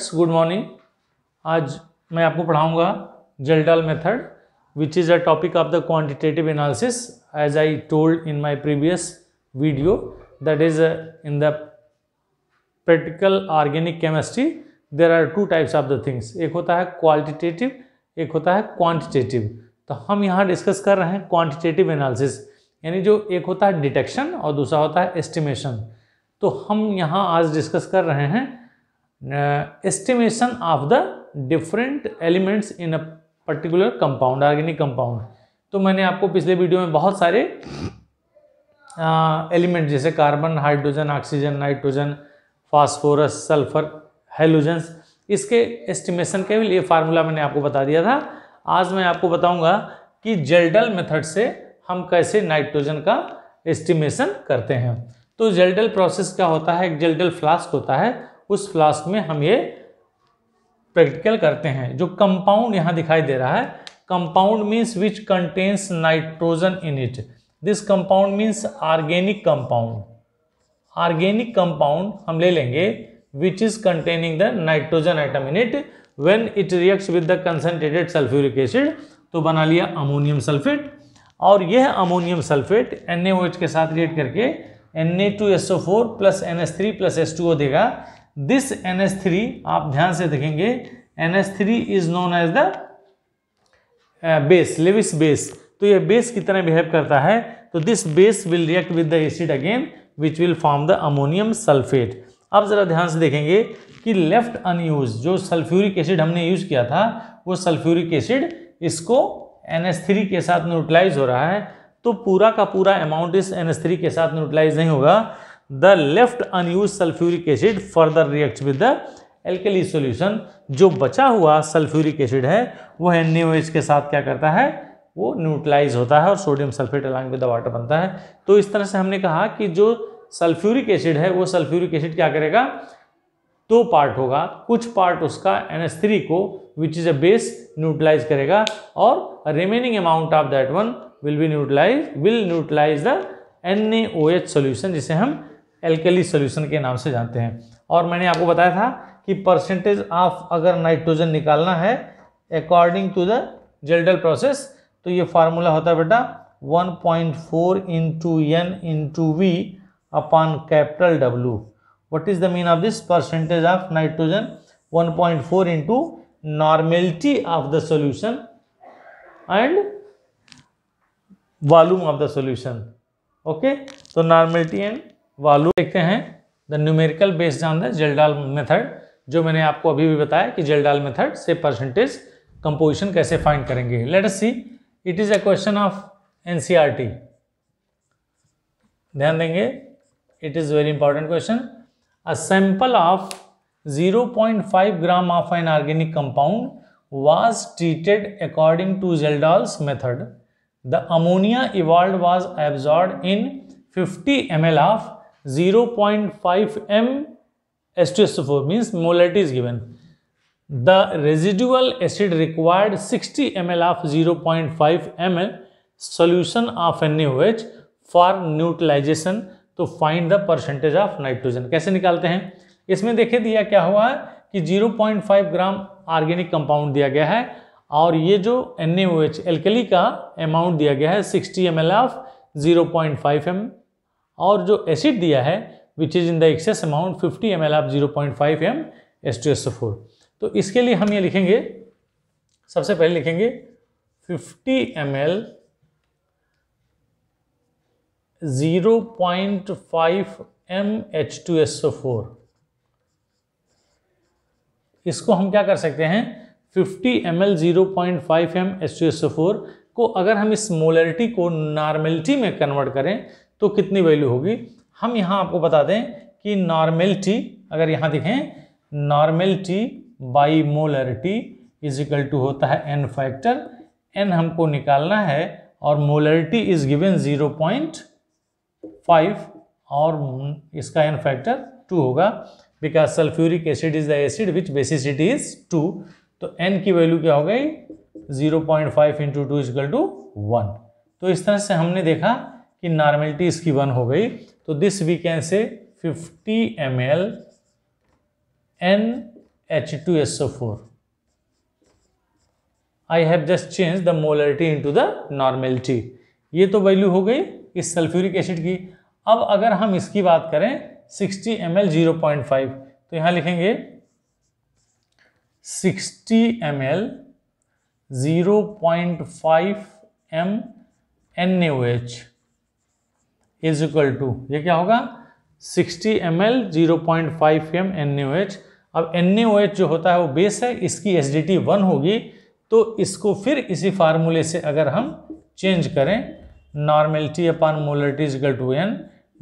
Good morning आज मैं आपको पढ़ाऊंगा Kjeldahl method which is a topic of the quantitative analysis as I told in my previous video that is in the practical organic chemistry there are two types of the things एक होता है qualitative एक होता है quantitative तो हम यहाँ discuss कर रहे हैं क्वांटिटेटिव एनालिसिस यानी जो एक होता है डिटेक्शन और दूसरा होता है एस्टिमेशन तो हम यहाँ आज डिस्कस कर रहे हैं estimation of the different elements in a particular compound organic compound तो मैंने आपको पिछले वीडियो में बहुत सारे एलिमेंट uh, जैसे carbon hydrogen oxygen nitrogen phosphorus sulphur halogens इसके एस्टिमेशन के लिए फार्मूला मैंने आपको बता दिया था आज मैं आपको बताऊंगा कि जेल्डल मेथड से हम कैसे नाइट्रोजन का एस्टिमेशन करते हैं तो जेल्डल प्रोसेस क्या होता है एक जेल्डल फ्लास्क होता है उस फ्लास्क में हम ये प्रैक्टिकल करते हैं जो कंपाउंड यहाँ दिखाई दे रहा है compound means which contains nitrogen in it this compound means organic compound organic compound हम ले लेंगे which is containing the nitrogen item in it when it reacts with the concentrated sulphuric acid तो बना लिया अमोनियम सल्फेट और यह ammonium sulphate N के साथ रिएक्ट करके N A two S O four plus N S three plus S two O देगा this N S three आप ध्यान से देखेंगे N S three is known as the base Lewis base तो यह बेस की तरह बिहेव करता है तो this base will react with the acid again which will form the ammonium sulphate अब ज़रा ध्यान से देखेंगे कि लेफ्ट अनयूज जो सल्फ्यूरिक एसिड हमने यूज़ किया था वो सल्फ्यूरिक एसिड इसको एन एस थ्री के साथ न्यूट्रलाइज हो रहा है तो पूरा का पूरा अमाउंट इस एन एस थ्री के साथ न्यूट्रलाइज नहीं होगा the left unused sulphuric acid further react with the alkali solution जो बचा हुआ सल्फ्यूरिक एसिड है वह एन के साथ क्या करता है वो न्यूट्रलाइज होता है और sodium sulphate along with the water बनता है तो इस तरह से हमने कहा कि जो सल्फ्यूरिक एसिड है वो सल्फ्यूरिक एसिड क्या करेगा दो पार्ट होगा कुछ पार्ट उसका एन थ्री को which is a base neutralise करेगा और remaining amount of that one will be neutralise will neutralise the N A O H solution जिसे हम एल्केली सोल्यूशन के नाम से जानते हैं और मैंने आपको बताया था कि परसेंटेज ऑफ अगर नाइट्रोजन निकालना है according to the Kjeldahl process तो ये फार्मूला होता है बेटा 1.4 point four into N into V upon capital W what is the mean of this percentage of nitrogen 1.4 point four into normality of the solution and volume of the solution okay तो normality and value देखते हैं the numerical based on the Kjeldahl method जो मैंने आपको अभी भी बताया कि जेलडाल मेथड से परसेंटेज कंपोजिशन कैसे फाइंड करेंगे let us see it is a question of NCERT ध्यान देंगे it is very important question a sample of 0.5 gram of an organic compound was treated according to Zeldal's method the ammonia evolved was absorbed in 50 ml of 0.5 m H2SO4 means molarity is given. The residual acid required 60 ml of 0.5 ml solution of NaOH for neutralization to find the percentage of nitrogen. कैसे निकालते हैं इसमें देखिए दिया क्या हुआ है कि 0.5 ग्राम ऑर्गेनिक कंपाउंड दिया गया है और ये जो NaOH एल्कली का अमाउंट दिया गया है 60 ml ऑफ 0.5 ml और जो एसिड दिया है which is in the excess amount 50 M L आप 0.5 M S two S four तो इसके लिए हम ये लिखेंगे सबसे पहले लिखेंगे 50 M L 0.5 M H two S four इसको हम क्या कर सकते हैं 50 M L zero point five M H two S four को अगर हम इस मोलरिटी को नॉर्मेलिटी में कन्वर्ट करें तो कितनी वैल्यू होगी हम यहाँ आपको बता दें कि नॉर्मेलिटी अगर यहाँ देखें normality by molarity is equal to होता है एन फैक्टर एन हमको निकालना है और molarity is given zero point five और इसका एन फैक्टर टू होगा because sulphuric acid is the acid which basicity is two तो एन की वैल्यू क्या हो गई zero point five into two is equal to one तो इस तरह से हमने देखा कि नॉर्मेलिटी इसकी वन हो गई तो this we can say 50 M L N H two S O four I have just change the molarity to the normality ये तो वैल्यू हो गई इस सल्फ्यूरिक एसिड की अब अगर हम इसकी बात करें 60 M L zero point five तो यहाँ लिखेंगे 60 M L zero point five M N H is equal to ये क्या होगा 60 M L zero point five M N H अब एन एच जो होता है वो बेस है इसकी एच डी वन होगी तो इसको फिर इसी फार्मूले से अगर हम चेंज करें normality upon molarity is equal to N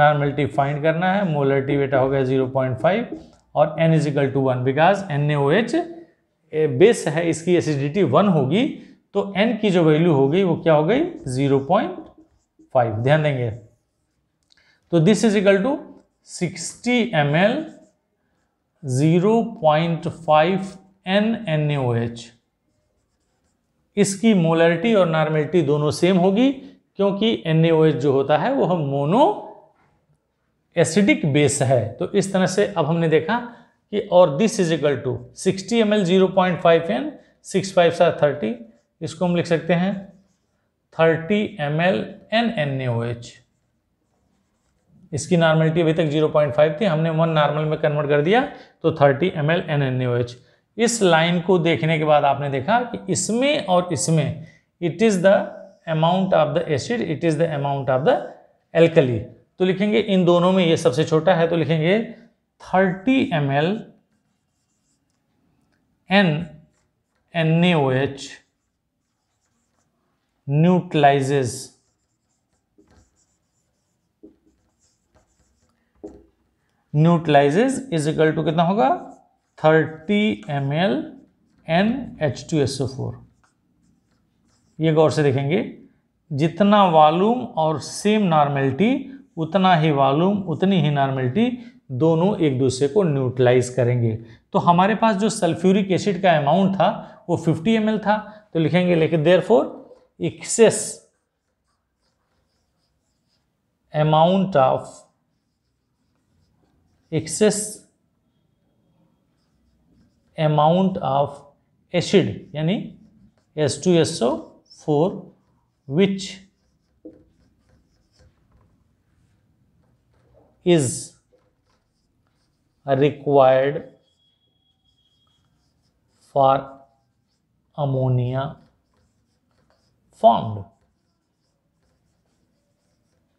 normality find करना है मोलरिटी बेटा हो गया जीरो पॉइंट फाइव और N is equal to one because N A O H base है इसकी एसिडिटी वन होगी तो एन की जो वैल्यू होगी वो क्या हो गई जीरो पॉइंट फाइव ध्यान देंगे तो this is equal to 60 M L zero point five N N H इसकी मोलरिटी और नॉर्मेलिटी दोनों सेम होगी क्योंकि एन जो होता है वह मोनो एसिडिक बेस है तो इस तरह से अब हमने देखा कि और this is equal to sixty M L zero point five N six five सा थर्टी इसको हम लिख सकते हैं thirty M L N N A O H इसकी नॉर्मलिटी अभी तक 0.5 थी हमने वन नॉर्मल में कन्वर्ट कर दिया तो 30 एम एल एन इस लाइन को देखने के बाद आपने देखा कि इसमें और इसमें it is the amount of the acid it is the amount of the alkali तो लिखेंगे इन दोनों में ये सबसे छोटा है तो लिखेंगे 30 M L N N H neutralises neutralises is equal to कितना होगा thirty M L N H two S O four ये गौर से देखेंगे जितना वॉल्यूम और सेम नॉर्मेलिटी उतना ही वॉल्यूम उतनी ही नॉर्मेलिटी दोनों एक दूसरे को न्यूट्रलाइज करेंगे तो हमारे पास जो सल्फ्यूरिक एसिड का अमाउंट था वो 50 एम था तो लिखेंगे लेकिन there four excess amount of excess amount of acid यानी S two S O four which is required for ammonia formed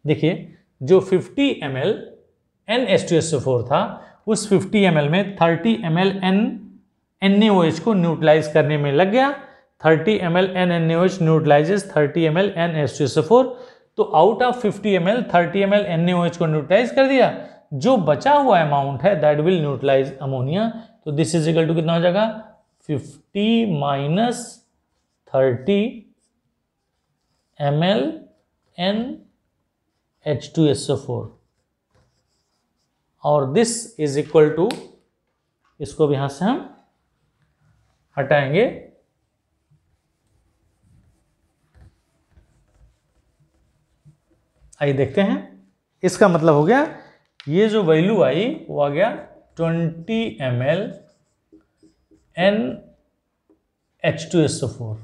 देखिए जो 50 ml N S two S four था उस 50 एम में 30 M L N N H को neutralise करने में लग गया 30 M L N N H neutralises thirty M L N S two S four तो out of 50 M L thirty M L N H को न्यूट्रलाइज कर दिया जो बचा हुआ अमाउंट है दैट विल न्यूट्रलाइज अमोनिया तो दिस इज इक्वल टू कितना हो जाएगा 50 minus thirty M L N H two S four और दिस इज इक्वल टू इसको भी यहां से हम हटाएंगे आइए देखते हैं इसका मतलब हो गया ये जो वैल्यू आई वो आ गया 20 M L N H two S four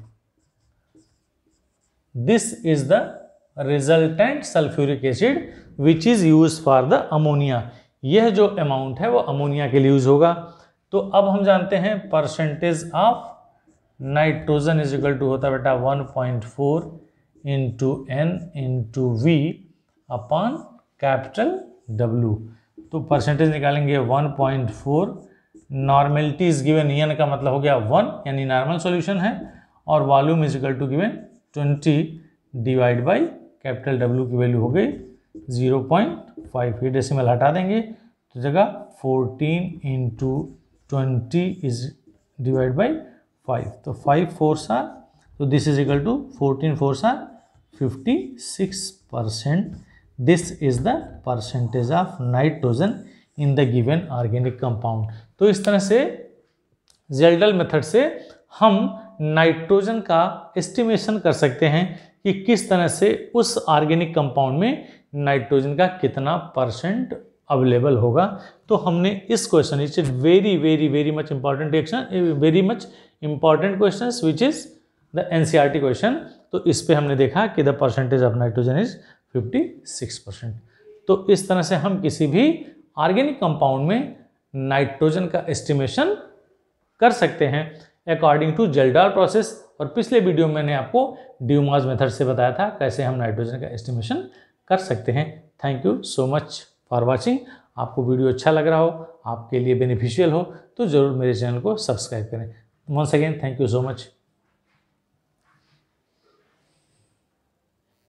this is the resultant sulphuric acid which is use for the ammonia यह जो अमाउंट है वो अमोनिया के लिए यूज़ होगा तो अब हम जानते हैं percentage of nitrogen is equal to होता है बेटा one point four into N into V upon capital W तो परसेंटेज निकालेंगे one point four normality is given N का मतलब हो गया वन यानी नॉर्मल सॉल्यूशन है और volume is equal to given twenty divide by capital W की वैल्यू हो गई जीरो पॉइंट फाइव ये डेसीमल हटा देंगे तो जगह fourteen into twenty is divide by five तो फाइव फोर सा तो this is equal to fourteen four सा fifty six percent this is the percentage of nitrogen in the given organic compound तो इस तरह से जेल्डल मेथड से हम नाइट्रोजन का एस्टिमेशन कर सकते हैं कि किस तरह से उस ऑर्गेनिक कंपाउंड में नाइट्रोजन का कितना परसेंट अवेलेबल होगा तो हमने इस question each very very very much important action very much important question which is the N question तो इस पर हमने देखा कि the percentage of nitrogen is 56 percent तो इस तरह से हम किसी भी ऑर्गेनिक कंपाउंड में नाइट्रोजन का एस्टिमेशन कर सकते हैं अकॉर्डिंग टू जेल्डार प्रोसेस और पिछले वीडियो में मैंने आपको ड्यूमाज मेथड से बताया था कैसे हम नाइट्रोजन का एस्टिमेशन कर सकते हैं thank you so much for watching आपको वीडियो अच्छा लग रहा हो आपके लिए बेनिफिशियल हो तो ज़रूर मेरे चैनल को सब्सक्राइब करें once again thank you so much